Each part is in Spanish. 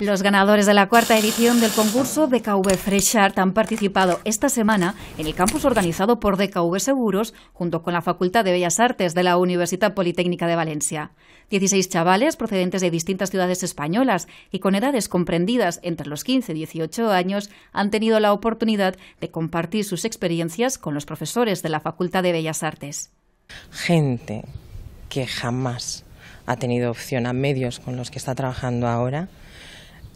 Los ganadores de la cuarta edición del concurso DKV Fresh Art han participado esta semana en el campus organizado por DKV Seguros junto con la Facultad de Bellas Artes de la Universidad Politécnica de Valencia. Dieciséis chavales procedentes de distintas ciudades españolas y con edades comprendidas entre los 15 y 18 años han tenido la oportunidad de compartir sus experiencias con los profesores de la Facultad de Bellas Artes. Gente que jamás ha tenido opción a medios con los que está trabajando ahora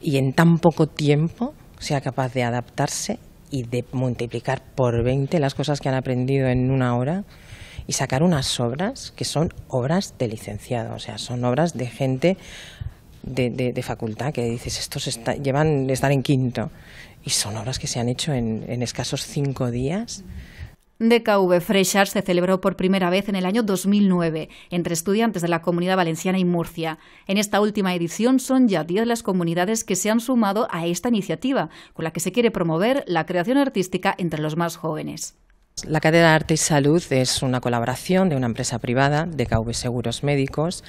y en tan poco tiempo sea capaz de adaptarse y de multiplicar por 20 las cosas que han aprendido en una hora y sacar unas obras que son obras de licenciado, o sea, son obras de gente de, de, facultad que dices, estos llevan, están en quinto y son obras que se han hecho en escasos cinco días. DKV Freshers se celebró por primera vez en el año 2009 entre estudiantes de la Comunidad Valenciana y Murcia. En esta última edición son ya 10 las comunidades que se han sumado a esta iniciativa, con la que se quiere promover la creación artística entre los más jóvenes. La Cátedra de Arte y Salud es una colaboración de una empresa privada, DKV Seguros Médicos,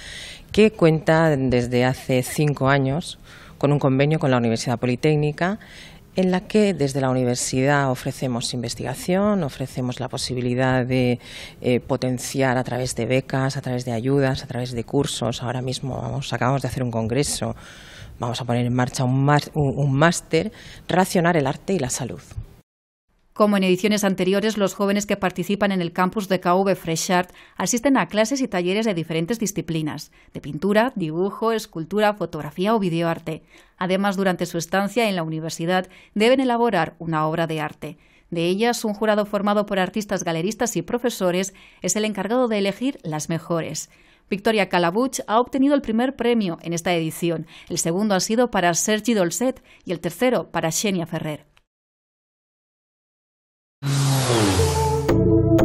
que cuenta desde hace cinco años con un convenio con la Universidad Politécnica en la que desde la universidad ofrecemos investigación, ofrecemos la posibilidad de eh, potenciar a través de becas, a través de ayudas, a través de cursos. Ahora mismo acabamos de hacer un congreso, vamos a poner en marcha un máster, racionar el arte y la salud. Como en ediciones anteriores, los jóvenes que participan en el campus de KV Freshart asisten a clases y talleres de diferentes disciplinas, de pintura, dibujo, escultura, fotografía o videoarte. Además, durante su estancia en la universidad deben elaborar una obra de arte. De ellas, un jurado formado por artistas, galeristas y profesores es el encargado de elegir las mejores. Victoria Calabuch ha obtenido el primer premio en esta edición, el segundo ha sido para Sergi Dolset y el tercero para Xenia Ferrer. Thank you.